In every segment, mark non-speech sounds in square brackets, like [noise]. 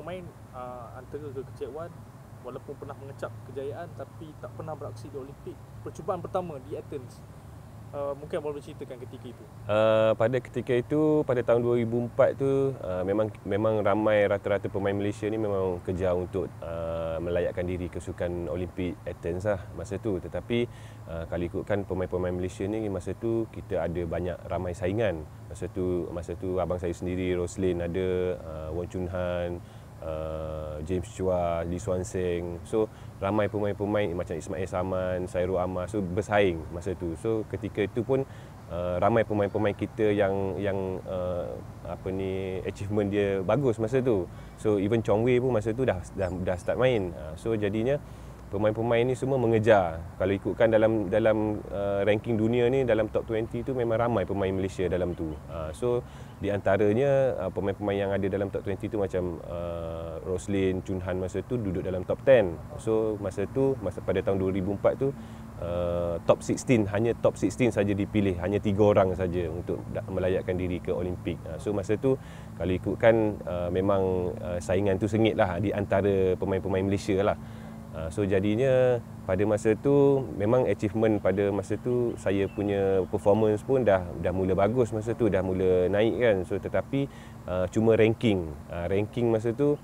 pemain uh, antara kekecewaan walaupun pernah mengecap kejayaan tapi tak pernah beraksi di Olimpik percubaan pertama di Athens uh, mungkin boleh ceritakan ketika itu uh, pada ketika itu pada tahun 2004 tu uh, memang memang ramai rata-rata pemain Malaysia ni memang kerja untuk uh, melayakkan diri ke sukan Olimpik Athens lah masa tu tetapi uh, kalau ikutkan pemain-pemain Malaysia ni masa tu kita ada banyak ramai saingan masa tu masa tu abang saya sendiri Roslin ada uh, Wong Chun Han uh, James Chua, Lee Suan Seng. So ramai pemain-pemain macam Ismail Saman, Sairul Amar. So bersaing masa tu. So ketika itu pun uh, ramai pemain-pemain kita yang yang uh, apa ni achievement dia bagus masa tu. So even Chong Wei pun masa tu dah dah, dah start main. Uh, so jadinya pemain-pemain ni semua mengejar. Kalau ikutkan dalam dalam uh, ranking dunia ni dalam top 20 tu memang ramai pemain Malaysia dalam tu. Uh, so di antaranya uh, pemain-pemain yang ada dalam top 20 tu macam uh, Roslin, Han masa tu duduk dalam top 10. So masa tu masa pada tahun 2004 tu Uh, top 16 hanya top 16 saja dipilih hanya tiga orang saja untuk melayakkan diri ke Olimpik. Uh, so masa tu kalau ikutkan uh, memang uh, saingan tu sengit lah di antara pemain-pemain Malaysia lah. Ah, so jadinya pada masa tu memang achievement pada masa tu saya punya performance pun dah dah mula bagus masa tu dah mula naik kan. So tetapi uh, cuma ranking. Uh, ranking masa tu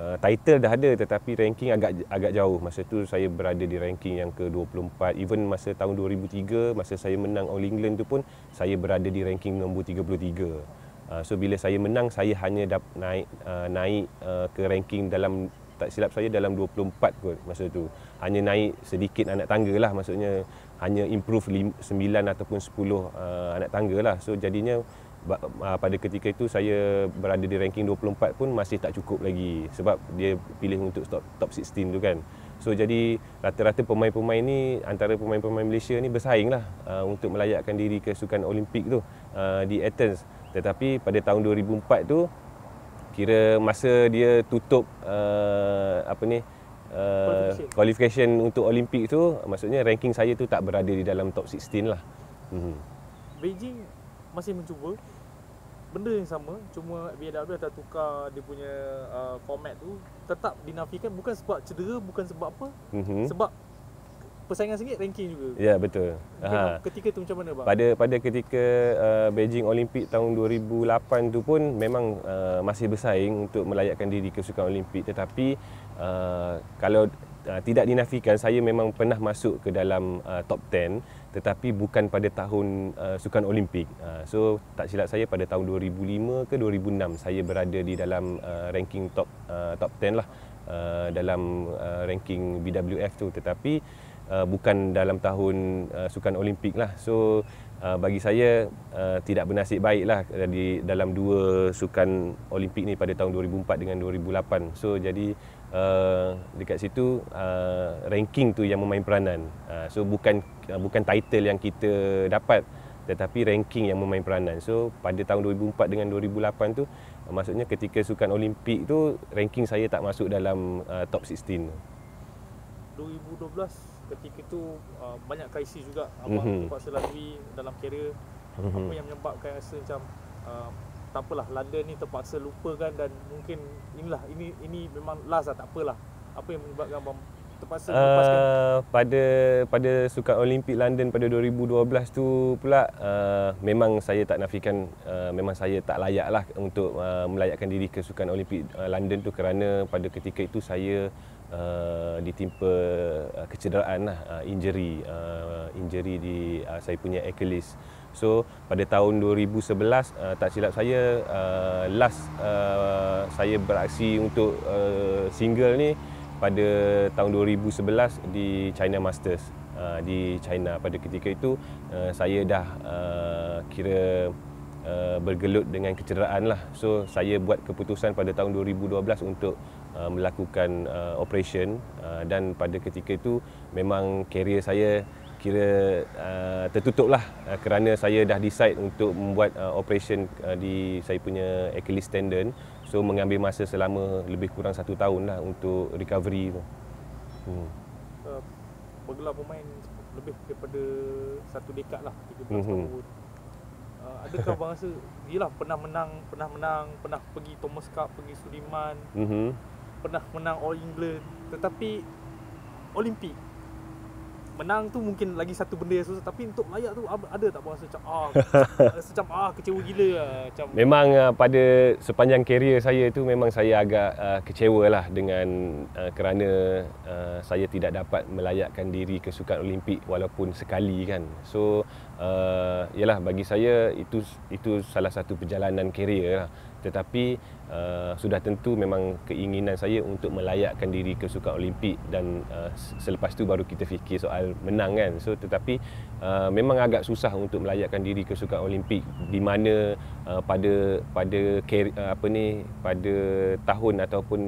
uh, title dah ada tetapi ranking agak agak jauh. Masa tu saya berada di ranking yang ke-24. Even masa tahun 2003 masa saya menang All England tu pun saya berada di ranking nombor 33. So bila saya menang saya hanya dapat naik naik ke ranking dalam tak silap saya dalam 24 kot masa tu. Hanya naik sedikit anak tangga lah maksudnya hanya improve 9 ataupun 10 uh, anak tangga lah. So jadinya uh, pada ketika itu saya berada di ranking 24 pun masih tak cukup lagi sebab dia pilih untuk top, top 16 tu kan. So jadi rata-rata pemain-pemain ni antara pemain-pemain Malaysia ni bersaing lah uh, untuk melayakkan diri ke sukan Olimpik tu uh, di Athens. Tetapi pada tahun 2004 tu kira masa dia tutup uh, apa ni uh, qualification. qualification untuk Olimpik tu maksudnya ranking saya tu tak berada di dalam top 16 lah. Mm-hmm. Beijing masih mencuba benda yang sama cuma BMW ada tukar dia punya uh, format tu tetap dinafikan bukan sebab cedera bukan sebab apa mm-hmm. sebab persaingan sengit ranking juga. Ya, yeah, betul. Okay, ha. Ketika tu macam mana bang? Pada pada ketika uh, Beijing Olimpik tahun 2008 tu pun memang uh, masih bersaing untuk melayakkan diri ke sukan Olimpik tetapi uh, kalau uh, tidak dinafikan saya memang pernah masuk ke dalam uh, top 10 tetapi bukan pada tahun uh, sukan olimpik. Uh, so tak silap saya pada tahun 2005 ke 2006 saya berada di dalam uh, ranking top uh, top 10 lah uh, dalam uh, ranking BWF tu tetapi Uh, bukan dalam tahun uh, sukan olimpik lah so uh, bagi saya uh, tidak bernasib lah di dalam dua sukan olimpik ni pada tahun 2004 dengan 2008 so jadi uh, dekat situ uh, ranking tu yang memain peranan uh, so bukan uh, bukan title yang kita dapat tetapi ranking yang memain peranan so pada tahun 2004 dengan 2008 tu uh, maksudnya ketika sukan olimpik tu ranking saya tak masuk dalam uh, top 16 2012 ketika tu uh, banyak kaisi juga abang mm-hmm. terpaksa lari dalam kerja mm-hmm. apa yang menyebabkan rasa macam uh, tak apalah London ni terpaksa lupakan dan mungkin inilah ini ini memang last lah tak apalah apa yang menyebabkan abang terpaksa uh, pada pada sukan Olimpik London pada 2012 tu pula uh, memang saya tak nafikan uh, memang saya tak layak lah untuk uh, melayakkan diri ke sukan Olimpik uh, London tu kerana pada ketika itu saya uh, ditimpa uh, kecederaan lah, uh, injury, uh, injury di uh, saya punya Achilles. So pada tahun 2011 uh, tak silap saya uh, last uh, saya beraksi untuk uh, single ni pada tahun 2011 di China Masters uh, di China pada ketika itu uh, saya dah uh, kira Uh, bergelut dengan kecederaan lah. So saya buat keputusan pada tahun 2012 untuk uh, melakukan uh, operation uh, dan pada ketika itu memang kerja saya kira uh, tertutup lah uh, kerana saya dah decide untuk membuat uh, operation uh, di saya punya Achilles tendon. So mengambil masa selama lebih kurang satu tahun lah untuk recovery tu. Hmm. Uh, bergelar pemain lebih daripada satu dekad lah, 13 mm tahun adakah bahasa yalah pernah menang pernah menang pernah pergi Thomas Cup pergi Sudirman mm-hmm. pernah menang All England tetapi Olimpik menang tu mungkin lagi satu benda yang susah tapi untuk layak tu ada tak rasa macam ah [laughs] rasa macam ah kecewa gila ah, macam [laughs] memang uh, pada sepanjang kerjaya saya tu memang saya agak uh, kecewa lah dengan uh, kerana uh, saya tidak dapat melayakkan diri ke sukan olimpik walaupun sekali kan so uh, yalah bagi saya itu itu salah satu perjalanan kerjaya lah tetapi uh, sudah tentu memang keinginan saya untuk melayakkan diri ke sukan olimpik dan uh, selepas tu baru kita fikir soal menang kan so tetapi uh, memang agak susah untuk melayakkan diri ke sukan olimpik di mana uh, pada pada apa ni pada tahun ataupun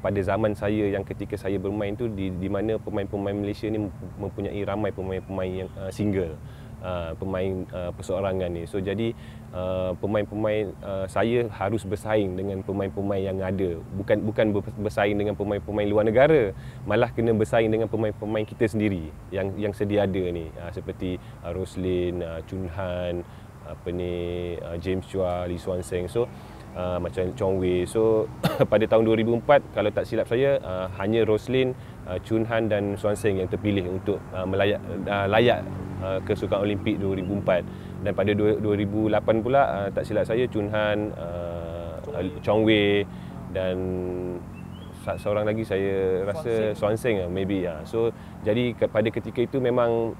pada zaman saya yang ketika saya bermain tu di di mana pemain-pemain Malaysia ni mempunyai ramai pemain-pemain yang uh, single uh, pemain uh, perseorangan ni so jadi Uh, pemain-pemain uh, saya harus bersaing dengan pemain-pemain yang ada bukan bukan bersaing dengan pemain-pemain luar negara malah kena bersaing dengan pemain-pemain kita sendiri yang yang sedia ada ni uh, seperti uh, Roslin, uh, Han, apa ni uh, James Chua, Lee Suan Seng so uh, macam Chong Wei so [coughs] pada tahun 2004 kalau tak silap saya uh, hanya Roslin, uh, Han dan Suan Seng yang terpilih untuk uh, melayak, uh, layak Uh, ke Sukan Olimpik 2004 dan pada 2008 pula uh, tak silap saya Chun Han uh, Chong Wei dan seorang lagi saya rasa Swan Seng lah, maybe ya. So jadi pada ketika itu memang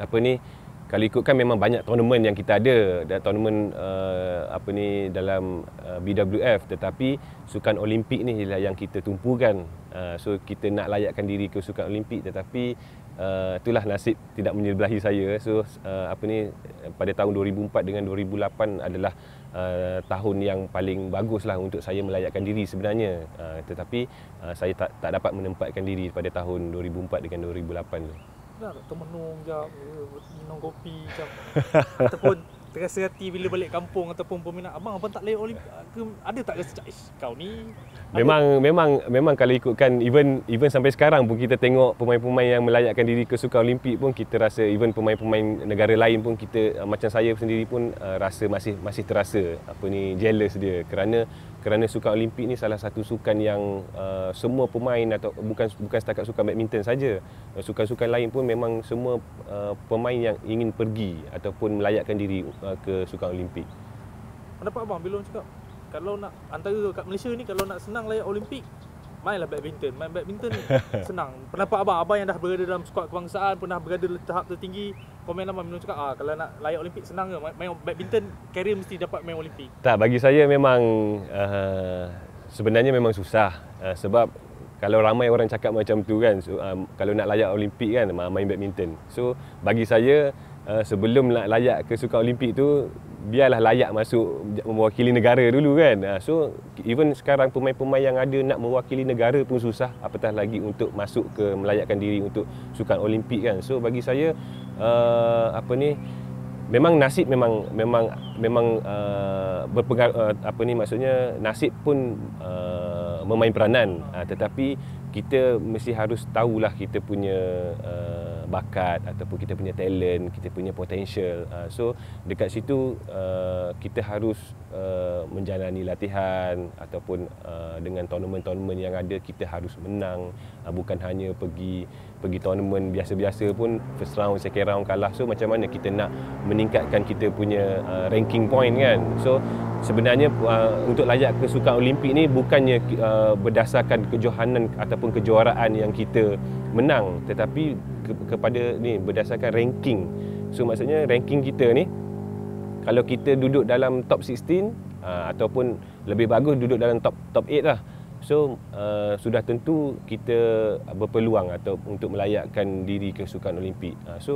apa ni kalau ikutkan memang banyak tournament yang kita ada dan tournament uh, apa ni dalam uh, BWF tetapi sukan Olimpik ni ialah yang kita tumpukan. Uh, so kita nak layakkan diri ke sukan Olimpik tetapi uh, itulah nasib tidak menyebelahi saya so uh, apa ni pada tahun 2004 dengan 2008 adalah uh, tahun yang paling baguslah untuk saya melayakkan diri sebenarnya uh, tetapi uh, saya tak tak dapat menempatkan diri pada tahun 2004 dengan 2008 tu. Dah termenung jap minum kopi jap ataupun terasa hati bila balik kampung ataupun peminat abang abang tak layak Olimpik ada tak rasa ish kau ni memang memang memang kalau ikutkan even even sampai sekarang pun kita tengok pemain-pemain yang melayakkan diri ke sukan Olimpik pun kita rasa even pemain-pemain negara lain pun kita macam saya sendiri pun uh, rasa masih masih terasa apa ni jealous dia kerana kerana sukan olimpik ni salah satu sukan yang uh, semua pemain atau bukan bukan setakat sukan badminton saja uh, sukan-sukan lain pun memang semua uh, pemain yang ingin pergi ataupun melayakkan diri uh, ke sukan olimpik pendapat abang bila orang cakap kalau nak antara kat Malaysia ni kalau nak senang layak olimpik Mainlah badminton Main badminton [laughs] senang Pernah Pendapat abang Abang yang dah berada dalam skuad kebangsaan Pernah berada tahap tertinggi Komen abang Minum cakap ah, Kalau nak layak Olimpik senang ke Main badminton Career mesti dapat main Olimpik Tak bagi saya memang uh, Sebenarnya memang susah uh, Sebab kalau ramai orang cakap macam tu kan so, um, kalau nak layak olimpik kan main badminton so bagi saya uh, sebelum nak layak ke sukan olimpik tu biarlah layak masuk mewakili negara dulu kan. Ah, so even sekarang pemain-pemain yang ada nak mewakili negara pun susah apatah lagi untuk masuk ke melayakkan diri untuk sukan Olimpik kan. So bagi saya ah, apa ni memang nasib memang memang memang ah, berpengaruh apa ni maksudnya nasib pun memain peranan tetapi kita mesti harus tahulah kita punya Uh, bakat ataupun kita punya talent, kita punya potential. Uh, so dekat situ uh, kita harus uh, menjalani latihan ataupun uh, dengan tournament-tournament yang ada kita harus menang uh, bukan hanya pergi pergi tournament biasa-biasa pun first round second round kalah so macam mana kita nak meningkatkan kita punya uh, ranking point kan so sebenarnya uh, untuk layak ke sukan olimpik ni bukannya uh, berdasarkan kejohanan ataupun kejuaraan yang kita menang tetapi ke- kepada ni berdasarkan ranking so maksudnya ranking kita ni kalau kita duduk dalam top 16 uh, ataupun lebih bagus duduk dalam top top 8 lah So uh, sudah tentu kita berpeluang atau untuk melayakkan diri ke sukan Olimpik. Uh, so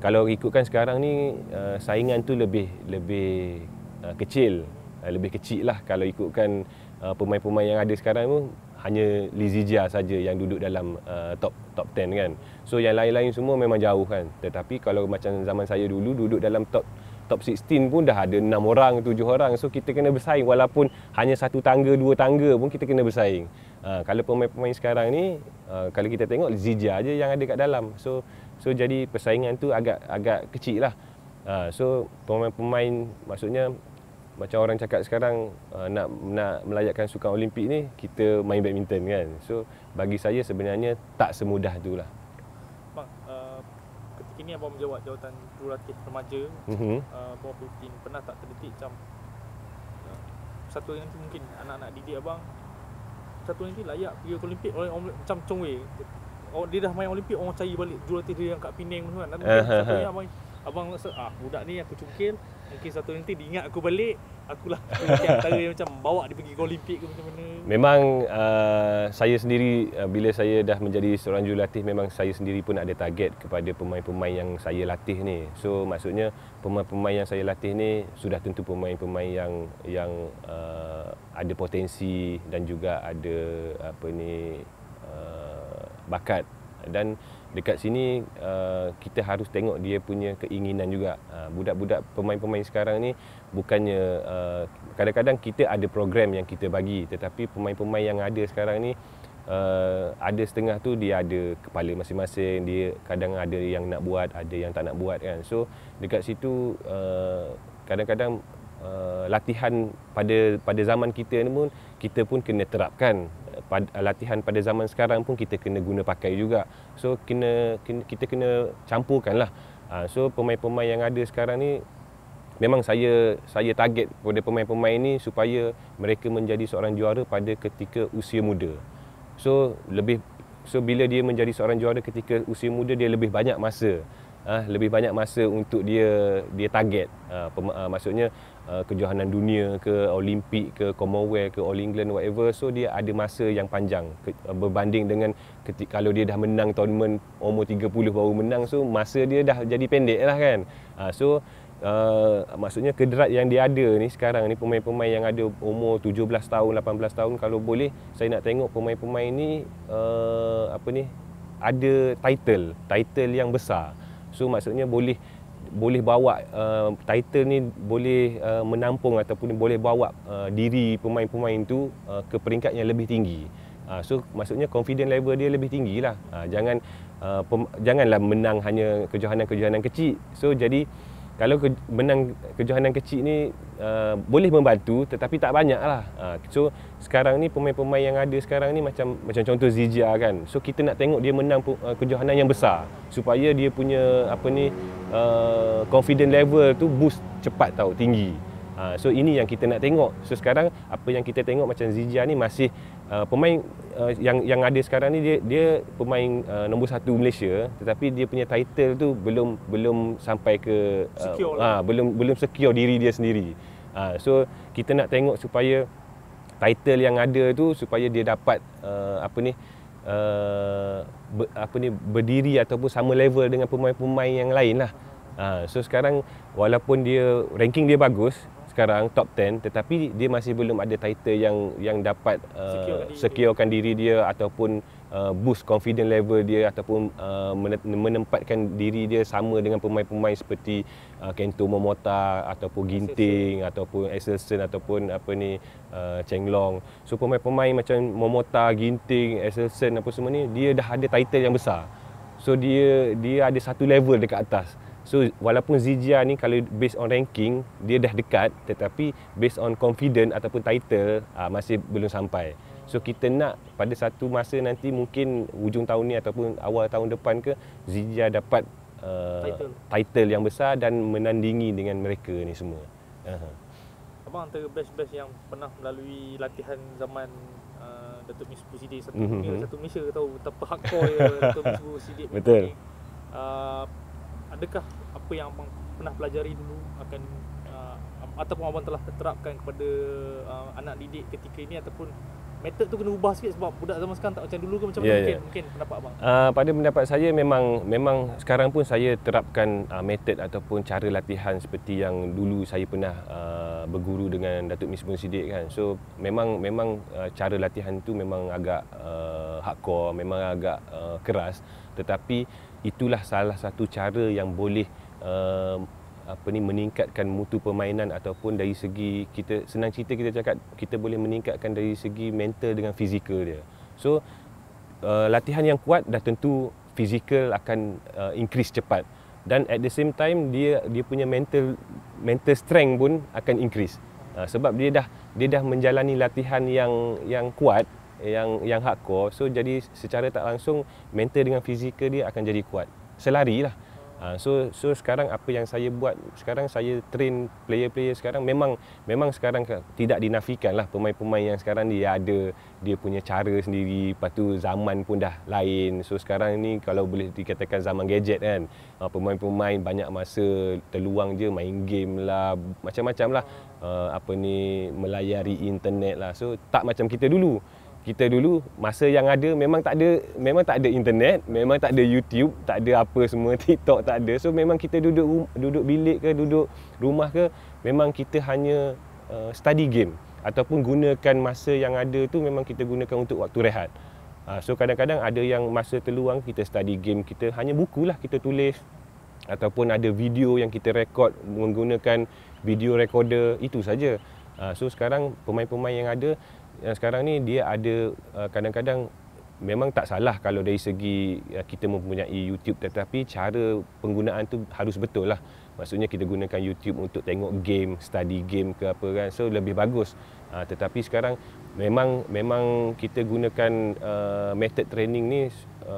kalau ikutkan sekarang ni uh, saingan tu lebih lebih uh, kecil, uh, lebih kecil lah kalau ikutkan uh, pemain-pemain yang ada sekarang tu hanya Lizija saja yang duduk dalam uh, top top 10 kan. So yang lain-lain semua memang jauh kan. Tetapi kalau macam zaman saya dulu duduk dalam top top 16 pun dah ada enam orang, tujuh orang. So kita kena bersaing walaupun hanya satu tangga, dua tangga pun kita kena bersaing. Ha, kalau pemain-pemain sekarang ni, ha, kalau kita tengok Zija aja yang ada kat dalam. So so jadi persaingan tu agak agak kecil lah. Ha, so pemain-pemain maksudnya macam orang cakap sekarang uh, nak nak melayakkan sukan Olimpik ni kita main badminton kan. So bagi saya sebenarnya tak semudah lah ni abang menjawab jawatan jurulatih remaja mm-hmm. uh, bawah 15 pernah tak terdetik macam uh, satu nanti mungkin anak-anak didik abang satu nanti layak pergi ke Olimpik oleh orang macam Chong Wei oh, dia dah main Olimpik orang cari balik jurulatih dia yang kat Penang tu kan eh, eh, satu eh. abang abang rasa ah budak ni aku cungkil Mungkin satu nanti diingat aku balik Akulah [laughs] antara yang macam bawa dia pergi ke Olimpik ke mana-mana Memang uh, saya sendiri uh, bila saya dah menjadi seorang jurulatih Memang saya sendiri pun ada target kepada pemain-pemain yang saya latih ni So maksudnya pemain-pemain yang saya latih ni Sudah tentu pemain-pemain yang yang uh, ada potensi dan juga ada apa ni uh, bakat dan dekat sini uh, kita harus tengok dia punya keinginan juga. Uh, budak-budak pemain-pemain sekarang ni bukannya uh, kadang-kadang kita ada program yang kita bagi tetapi pemain-pemain yang ada sekarang ni uh, ada setengah tu dia ada kepala masing-masing, dia kadang ada yang nak buat, ada yang tak nak buat kan. So dekat situ uh, kadang-kadang uh, latihan pada pada zaman kita ni pun kita pun kena terapkan pada, latihan pada zaman sekarang pun kita kena guna pakai juga. So kena, kena kita kena lah, Uh, so pemain-pemain yang ada sekarang ni memang saya saya target pada pemain-pemain ini supaya mereka menjadi seorang juara pada ketika usia muda. So lebih so bila dia menjadi seorang juara ketika usia muda dia lebih banyak masa. Uh, lebih banyak masa untuk dia dia target. Uh, ah, pem, uh, maksudnya Uh, kejohanan dunia ke Olimpik ke Commonwealth ke All England whatever so dia ada masa yang panjang uh, berbanding dengan ketika kalau dia dah menang tournament umur 30 baru menang so masa dia dah jadi pendek lah kan uh, so uh, maksudnya kederat yang dia ada ni sekarang ni pemain-pemain yang ada umur 17 tahun 18 tahun kalau boleh saya nak tengok pemain-pemain ni uh, apa ni ada title title yang besar so maksudnya boleh boleh bawa uh, title ni boleh uh, menampung ataupun boleh bawa uh, diri pemain-pemain tu uh, ke peringkat yang lebih tinggi. Uh, so maksudnya confident level dia lebih tinggi lah. Uh, jangan uh, pem- janganlah menang hanya kejohanan-kejohanan kecil. So jadi kalau ke- menang kejohanan kecil ni uh, boleh membantu tetapi tak banyak lah. Uh, so sekarang ni pemain-pemain yang ada sekarang ni macam macam contoh Zijia kan. So kita nak tengok dia menang uh, kejohanan yang besar supaya dia punya apa ni uh, confident level tu boost cepat tau tinggi uh, so ini yang kita nak tengok so sekarang apa yang kita tengok macam Zijia ni masih uh, pemain uh, yang yang ada sekarang ni dia dia pemain uh, nombor satu Malaysia tetapi dia punya title tu belum belum sampai ke uh, uh, belum belum secure diri dia sendiri uh, so kita nak tengok supaya title yang ada tu supaya dia dapat uh, apa ni Uh, ber, apa ni berdiri ataupun sama level dengan pemain-pemain yang lain lah. Uh, so sekarang walaupun dia ranking dia bagus sekarang top 10 tetapi dia masih belum ada title yang yang dapat uh, secure diri. diri dia ataupun Uh, boost confident level dia ataupun uh, menempatkan diri dia sama dengan pemain-pemain seperti uh, Kento Momota ataupun Ginting ataupun Esselsen ataupun apa ni uh, Cheng Long. So pemain-pemain macam Momota, Ginting, Esselsen apa semua ni dia dah ada title yang besar. So dia dia ada satu level dekat atas. So walaupun Zijia ni kalau based on ranking dia dah dekat tetapi based on confident ataupun title uh, masih belum sampai. So kita nak pada satu masa nanti mungkin hujung tahun ni ataupun awal tahun depan ke Zija dapat uh, title. title yang besar dan menandingi dengan mereka ni semua. Uh-huh. Abang antara best-best yang pernah melalui latihan zaman uh, Datuk Miss Pusidi satu mm-hmm. satu Malaysia tahu betapa hardcore dia [laughs] Datuk Miss Pusidi. Betul. Uh, adakah apa yang abang pernah pelajari dulu akan uh, ataupun abang telah terapkan kepada uh, anak didik ketika ini ataupun method tu kena ubah sikit sebab budak zaman sekarang tak macam dulu ke macam yeah, mana yeah. mungkin ya. mungkin pendapat abang. Uh, pada pendapat saya memang memang sekarang pun saya terapkan uh, method ataupun cara latihan seperti yang dulu saya pernah uh, berguru dengan Datuk Miss Mismun Sidik kan. So memang memang uh, cara latihan tu memang agak uh, hardcore, memang agak uh, keras tetapi itulah salah satu cara yang boleh uh, apa ni meningkatkan mutu permainan ataupun dari segi kita senang cerita kita cakap kita boleh meningkatkan dari segi mental dengan fizikal dia. So uh, latihan yang kuat dah tentu fizikal akan uh, increase cepat dan at the same time dia dia punya mental mental strength pun akan increase. Uh, sebab dia dah dia dah menjalani latihan yang yang kuat yang yang hardcore. So jadi secara tak langsung mental dengan fizikal dia akan jadi kuat. Selari lah. Ha, so so sekarang apa yang saya buat sekarang saya train player-player sekarang memang memang sekarang tidak dinafikan lah pemain-pemain yang sekarang dia ada dia punya cara sendiri lepas tu zaman pun dah lain so sekarang ni kalau boleh dikatakan zaman gadget kan ha, pemain-pemain banyak masa terluang je main game lah macam-macam lah ha, apa ni melayari internet lah so tak macam kita dulu kita dulu masa yang ada memang tak ada memang tak ada internet, memang tak ada YouTube, tak ada apa semua [laughs] TikTok tak ada. So memang kita duduk duduk bilik ke duduk rumah ke memang kita hanya uh, study game ataupun gunakan masa yang ada tu memang kita gunakan untuk waktu rehat. Uh, so kadang-kadang ada yang masa terluang kita study game kita hanya bukulah kita tulis ataupun ada video yang kita rekod menggunakan video recorder itu saja. Ah, so sekarang pemain-pemain yang ada yang sekarang ni dia ada uh, kadang-kadang memang tak salah kalau dari segi uh, kita mempunyai YouTube tetapi cara penggunaan tu harus betul lah. Maksudnya kita gunakan YouTube untuk tengok game, study game ke apa kan. So lebih bagus. Uh, tetapi sekarang memang memang kita gunakan method training ni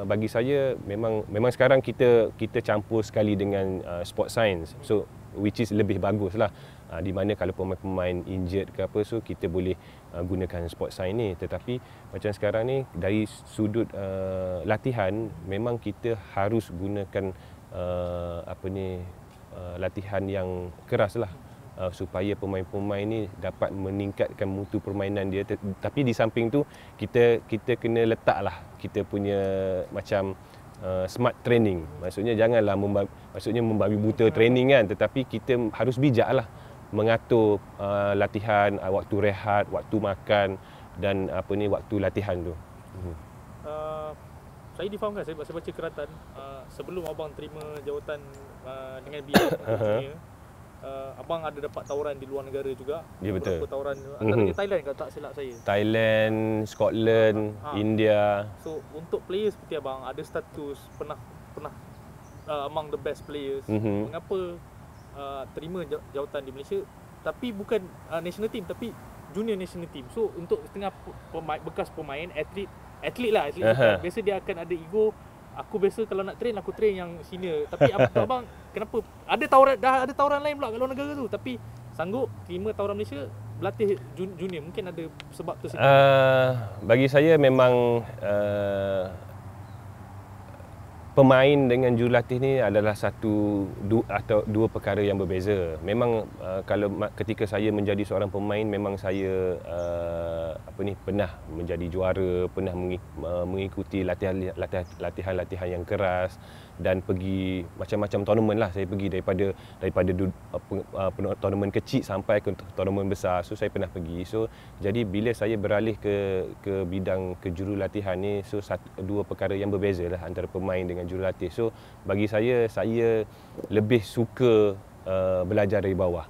bagi saya memang memang sekarang kita kita campur sekali dengan sport science. So which is lebih bagus lah uh, di mana kalau pemain-pemain injured ke apa so kita boleh uh, gunakan spot sign ni tetapi macam sekarang ni dari sudut uh, latihan memang kita harus gunakan uh, apa ni uh, latihan yang keras lah uh, supaya pemain-pemain ni dapat meningkatkan mutu permainan dia tapi di samping tu kita kita kena letaklah kita punya macam Uh, smart training maksudnya janganlah memba- maksudnya membabi buta training kan tetapi kita harus bijaklah mengatur uh, latihan uh, waktu rehat waktu makan dan apa ni waktu latihan tu mhm. uh, saya difahamkan saya, saya baca keratan uh, sebelum abang terima jawatan uh, dengan BIA [coughs] Uh, abang ada dapat tawaran di luar negara juga. Ya yeah, betul. tawaran antaranya mm-hmm. Thailand kalau tak silap saya. Thailand, Scotland, uh, India. So untuk player seperti abang ada status pernah pernah uh, among the best players. Mm-hmm. Mengapa Uh, terima jawatan di Malaysia tapi bukan uh, national team tapi junior national team. So untuk setengah pemain bekas pemain atlet atlet lah atlet. Uh-huh. Biasa dia akan ada ego. Aku biasa kalau nak train aku train yang senior. Tapi [laughs] abang kenapa ada tawaran dah ada tawaran lain pula kalau negara tu tapi sanggup terima tawaran Malaysia berlatih junior mungkin ada sebab tu Uh, ah, bagi saya memang ah, pemain dengan jurulatih ni adalah satu dua, atau dua perkara yang berbeza. Memang uh, kalau ketika saya menjadi seorang pemain memang saya uh, apa ni pernah menjadi juara, pernah uh, mengikuti latihan-latihan-latihan yang keras dan pergi macam-macam tournament lah saya pergi daripada daripada uh, uh tournament kecil sampai ke tournament besar. So saya pernah pergi. So jadi bila saya beralih ke ke bidang kejurulatihan ni so satu, dua perkara yang berbeza lah antara pemain dengan dengan jurulatih. So bagi saya saya lebih suka uh, belajar dari bawah.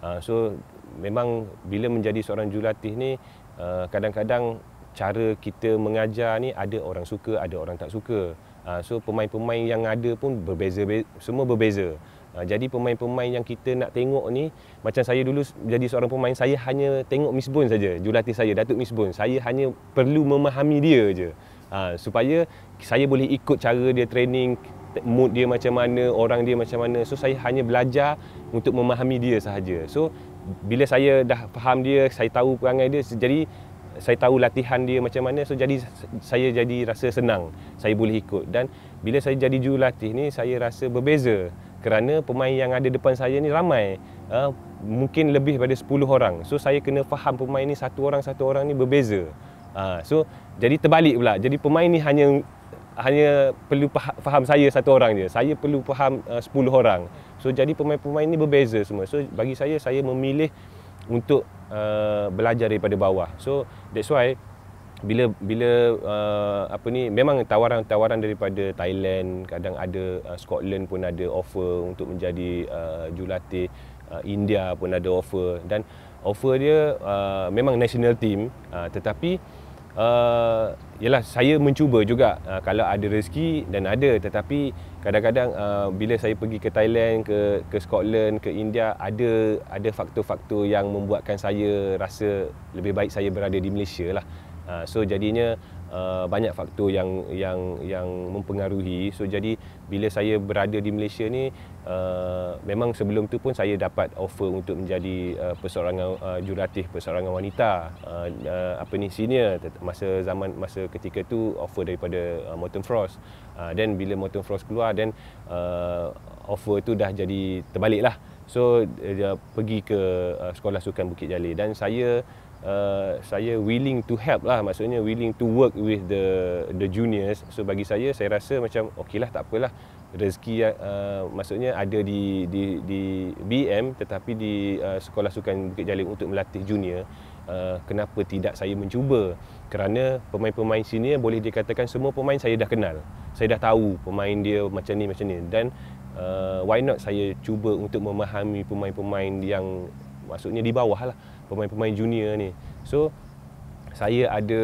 Uh, so memang bila menjadi seorang jurulatih ni uh, kadang-kadang cara kita mengajar ni ada orang suka, ada orang tak suka. Uh, so pemain-pemain yang ada pun berbeza semua berbeza. Uh, jadi pemain-pemain yang kita nak tengok ni macam saya dulu jadi seorang pemain saya hanya tengok Miss Bone saja jurulatih saya Datuk Miss Bone saya hanya perlu memahami dia je Ha, supaya saya boleh ikut cara dia training mood dia macam mana orang dia macam mana so saya hanya belajar untuk memahami dia sahaja so bila saya dah faham dia saya tahu perangai dia jadi saya tahu latihan dia macam mana so jadi saya jadi rasa senang saya boleh ikut dan bila saya jadi jurulatih ni saya rasa berbeza kerana pemain yang ada depan saya ni ramai uh, mungkin lebih daripada 10 orang so saya kena faham pemain ni satu orang satu orang ni berbeza Ha, so jadi terbalik pula. Jadi pemain ni hanya hanya perlu faham saya satu orang je. Saya perlu faham uh, 10 orang. So jadi pemain-pemain ni berbeza semua. So bagi saya saya memilih untuk uh, belajar daripada bawah. So that's why bila bila uh, apa ni memang tawaran-tawaran daripada Thailand, kadang ada uh, Scotland pun ada offer untuk menjadi uh, jurulatih uh, India pun ada offer dan offer dia uh, memang national team uh, tetapi ialah eh, uh, saya mencuba juga uh, kalau ada rezeki dan ada tetapi kadang-kadang uh, bila saya pergi ke Thailand ke ke Scotland ke India ada ada faktor-faktor yang membuatkan saya rasa lebih baik saya berada di Malaysia lah uh, so jadinya Uh, banyak faktor yang yang yang mempengaruhi so jadi bila saya berada di Malaysia ni uh, memang sebelum tu pun saya dapat offer untuk menjadi uh, persorangan uh, jurulatih persorangan wanita uh, uh, apa ni senior masa zaman masa ketika tu offer daripada uh, Morton Frost dan uh, bila Morton Frost keluar dan uh, offer tu dah jadi terbaliklah so uh, pergi ke uh, sekolah sukan Bukit Jalil dan saya uh, saya willing to help lah maksudnya willing to work with the the juniors so bagi saya saya rasa macam lah, tak apalah rezeki uh, maksudnya ada di di di BM tetapi di uh, sekolah sukan Bukit Jalil untuk melatih junior uh, kenapa tidak saya mencuba kerana pemain-pemain sini boleh dikatakan semua pemain saya dah kenal saya dah tahu pemain dia macam ni macam ni dan uh, why not saya cuba untuk memahami pemain-pemain yang maksudnya di bawah lah pemain-pemain junior ni. So saya ada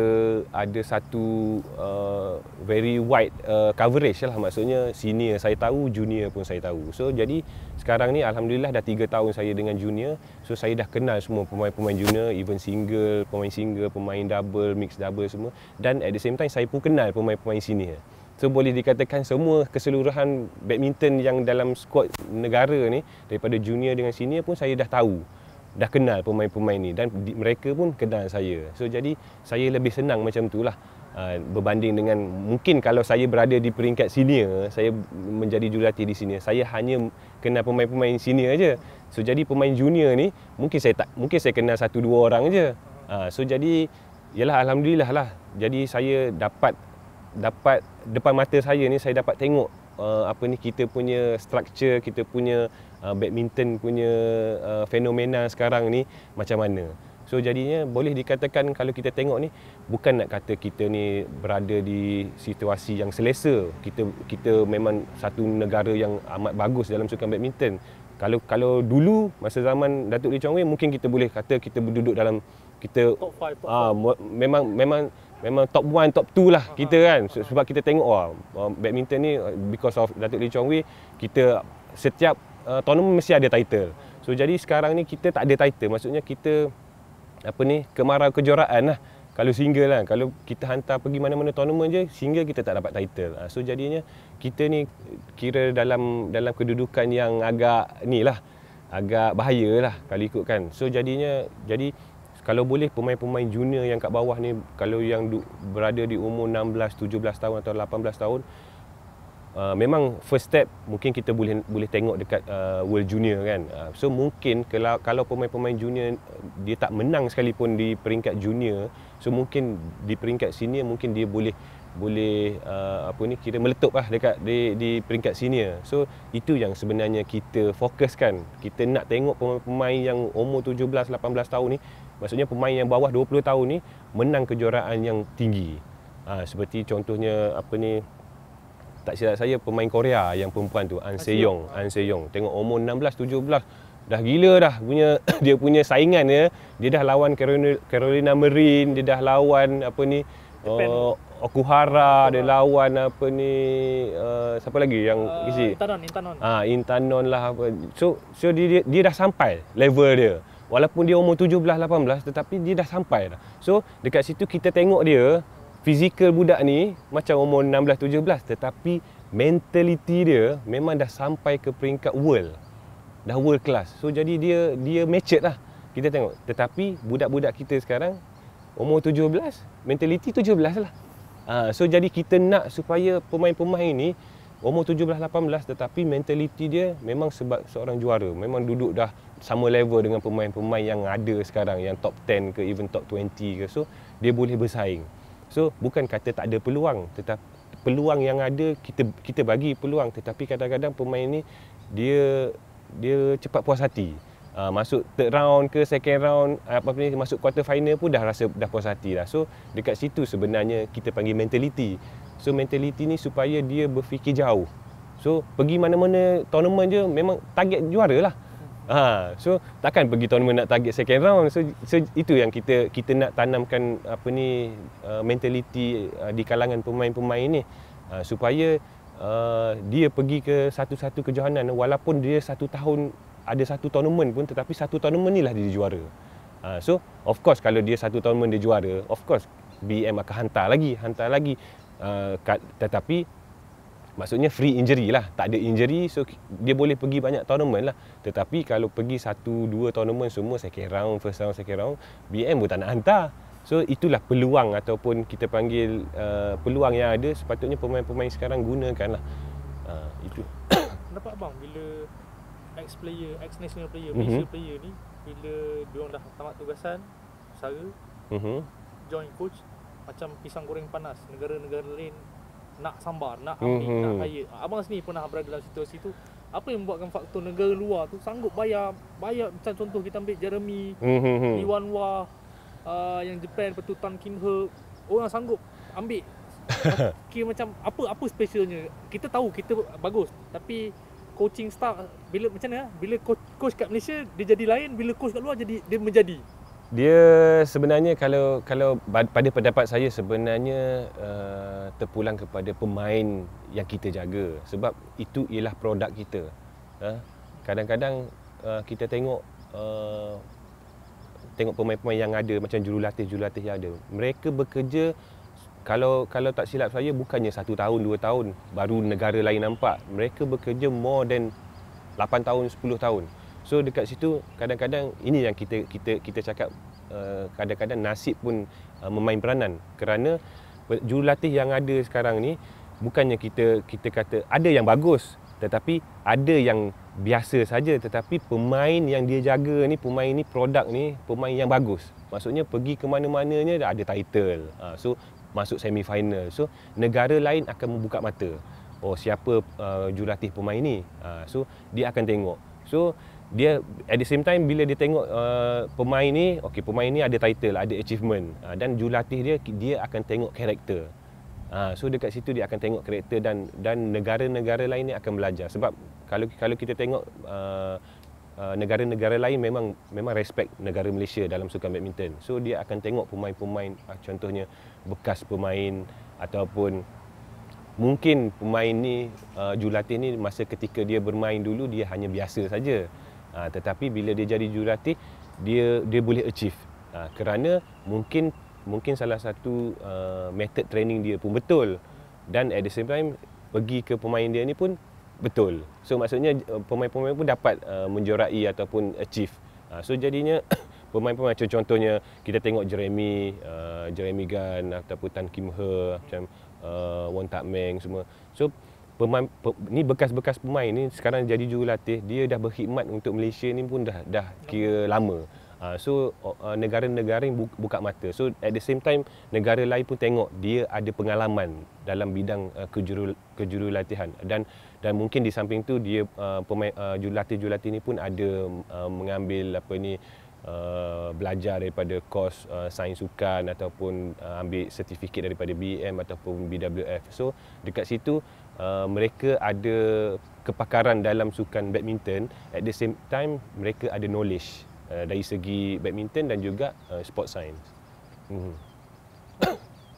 ada satu uh, very wide uh, coverage lah maksudnya senior saya tahu junior pun saya tahu. So jadi sekarang ni alhamdulillah dah 3 tahun saya dengan junior. So saya dah kenal semua pemain-pemain junior, even single, pemain single, pemain double, mix double semua dan at the same time saya pun kenal pemain-pemain senior. So boleh dikatakan semua keseluruhan badminton yang dalam skuad negara ni daripada junior dengan senior pun saya dah tahu dah kenal pemain-pemain ni dan di, mereka pun kenal saya. So jadi saya lebih senang macam itulah uh, berbanding dengan mungkin kalau saya berada di peringkat senior, saya menjadi jurulatih di sini. saya hanya kenal pemain-pemain senior aja. So jadi pemain junior ni mungkin saya tak mungkin saya kenal satu dua orang aja. Uh, so jadi ialah alhamdulillah lah. Jadi saya dapat dapat depan mata saya ni saya dapat tengok uh, apa ni kita punya structure, kita punya uh, badminton punya uh, fenomena sekarang ni macam mana. So jadinya boleh dikatakan kalau kita tengok ni bukan nak kata kita ni berada di situasi yang selesa. Kita kita memang satu negara yang amat bagus dalam sukan badminton. Kalau kalau dulu masa zaman Datuk Lee Chong Wei mungkin kita boleh kata kita berduduk dalam kita top five, top uh, memang memang memang top one top two lah uh kita kan sebab kita tengok wah uh, badminton ni because of Datuk Lee Chong Wei kita setiap uh, tournament mesti ada title. So jadi sekarang ni kita tak ada title. Maksudnya kita apa ni kemarau kejoraan lah. Kalau single lah, kalau kita hantar pergi mana-mana tournament je, single kita tak dapat title. Ah, so jadinya kita ni kira dalam dalam kedudukan yang agak ni lah, agak bahaya lah kalau ikutkan. So jadinya, jadi kalau boleh pemain-pemain junior yang kat bawah ni, kalau yang berada di umur 16, 17 tahun atau 18 tahun, Uh, memang first step mungkin kita boleh boleh tengok dekat uh, world junior kan uh, so mungkin kalau kalau pemain-pemain junior uh, dia tak menang sekalipun di peringkat junior so mungkin di peringkat senior mungkin dia boleh boleh uh, apa ni kira meletuplah dekat di di peringkat senior so itu yang sebenarnya kita fokuskan kita nak tengok pemain-pemain yang umur 17 18 tahun ni maksudnya pemain yang bawah 20 tahun ni menang kejuaraan yang tinggi uh, seperti contohnya apa ni tak silap saya pemain Korea yang perempuan tu An Se-yong, An Se-yong. Tengok umur 16 17 dah gila dah punya [coughs] dia punya saingan ya. Dia dah lawan Carolina Marin, dia dah lawan apa ni uh, oh, Okuhara, Okuhara dia lawan apa ni uh, siapa lagi yang uh, isi? Intanon, Intanon. Ah, ha, Intanon lah apa. So so dia, dia dia dah sampai level dia. Walaupun dia umur 17 18 tetapi dia dah sampai dah. So dekat situ kita tengok dia fizikal budak ni macam umur 16 17 tetapi mentaliti dia memang dah sampai ke peringkat world dah world class so jadi dia dia matured lah kita tengok tetapi budak-budak kita sekarang umur 17 mentaliti 17 lah uh, so jadi kita nak supaya pemain-pemain ini umur 17 18 tetapi mentaliti dia memang sebab seorang juara memang duduk dah sama level dengan pemain-pemain yang ada sekarang yang top 10 ke even top 20 ke so dia boleh bersaing So bukan kata tak ada peluang tetapi peluang yang ada kita kita bagi peluang tetapi kadang-kadang pemain ni dia dia cepat puas hati. Uh, masuk third round ke second round apa pun masuk quarter final pun dah rasa dah puas hati dah. So dekat situ sebenarnya kita panggil mentality. So mentality ni supaya dia berfikir jauh. So pergi mana-mana tournament je memang target juara lah. Ha, so takkan pergi tournament nak target second round. So, so itu yang kita kita nak tanamkan apa ni uh, mentality uh, di kalangan pemain-pemain ni uh, supaya uh, dia pergi ke satu-satu kejohanan walaupun dia satu tahun ada satu tournament pun tetapi satu tournament ni lah dia juara. Uh, so of course kalau dia satu tournament dia juara, of course BM akan hantar lagi, hantar lagi. Uh, kat, tetapi maksudnya free injury lah tak ada injury so dia boleh pergi banyak tournament lah tetapi kalau pergi satu dua tournament semua second round first round second round BM pun tak nak hantar so itulah peluang ataupun kita panggil uh, peluang yang ada sepatutnya pemain-pemain sekarang gunakan lah uh, itu Kenapa [coughs] abang bila ex player ex national player mhm. Malaysia mm-hmm. player ni bila dia dah tamat tugasan sara mm-hmm. join coach macam pisang goreng panas negara-negara lain nak sambar, nak ambil, mm-hmm. nak kaya. Abang sendiri pernah berada dalam situasi tu. Apa yang membuatkan faktor negara luar tu sanggup bayar bayar macam contoh kita ambil Jeremy, mm-hmm. Lee Wan Wah, uh, yang Japan betul Kim He, orang sanggup ambil [laughs] Kira macam apa apa spesialnya Kita tahu kita bagus tapi coaching staff bila macam mana? Bila coach, coach kat Malaysia dia jadi lain, bila coach kat luar jadi dia menjadi. Dia sebenarnya kalau kalau pada pendapat saya sebenarnya uh, terpulang kepada pemain yang kita jaga sebab itu ialah produk kita. Uh, kadang-kadang uh, kita tengok uh, tengok pemain-pemain yang ada macam jurulatih-jurulatih yang ada. Mereka bekerja kalau kalau tak silap saya bukannya satu tahun dua tahun baru negara lain nampak. Mereka bekerja more than 8 tahun 10 tahun. So dekat situ kadang-kadang ini yang kita kita kita cakap uh, kadang-kadang nasib pun uh, memain peranan kerana jurulatih yang ada sekarang ni bukannya kita kita kata ada yang bagus tetapi ada yang biasa saja tetapi pemain yang dia jaga ni pemain ni produk ni pemain yang bagus maksudnya pergi ke mana-mananya dah ada title uh, so masuk semi final so negara lain akan membuka mata oh siapa uh, eh, jurulatih pemain ni uh, so dia akan tengok so dia at the same time bila dia tengok uh, pemain ni okey pemain ni ada title ada achievement uh, dan jurulatih dia dia akan tengok karakter uh, so dekat situ dia akan tengok karakter dan dan negara-negara lain ni akan belajar sebab kalau kalau kita tengok uh, uh, negara-negara lain memang memang respect negara Malaysia dalam sukan badminton so dia akan tengok pemain-pemain uh, contohnya bekas pemain ataupun mungkin pemain ni uh, jurulatih ni masa ketika dia bermain dulu dia hanya biasa saja Ha, tetapi bila dia jadi jurulatih, dia dia boleh achieve. Ha, kerana mungkin mungkin salah satu uh, method training dia pun betul. Dan at the same time, pergi ke pemain dia ni pun betul. So maksudnya e, pemain-pemain pun dapat uh, menjorai ataupun achieve. Uh, so jadinya [coughs] pemain-pemain macam contohnya kita tengok Jeremy, uh, Jeremy Gunn ataupun Tan Kim He macam uh, Won Tak Meng semua. So pemain pe, ni bekas-bekas pemain ni sekarang jadi jurulatih dia dah berkhidmat untuk Malaysia ni pun dah dah kira lama. Uh, so negara-negara yang buka mata. So at the same time negara lain pun tengok dia ada pengalaman dalam bidang uh, kejuru, kejurulatihan dan dan mungkin di samping tu dia uh, pemain uh, jurulatih-jurulatih ni pun ada uh, mengambil apa ni Uh, belajar daripada kos uh, sains sukan ataupun uh, ambil sertifikat daripada BM ataupun BWF. So dekat situ Uh, mereka ada kepakaran dalam sukan badminton at the same time mereka ada knowledge uh, dari segi badminton dan juga uh, sport science. Mm-hmm. [coughs]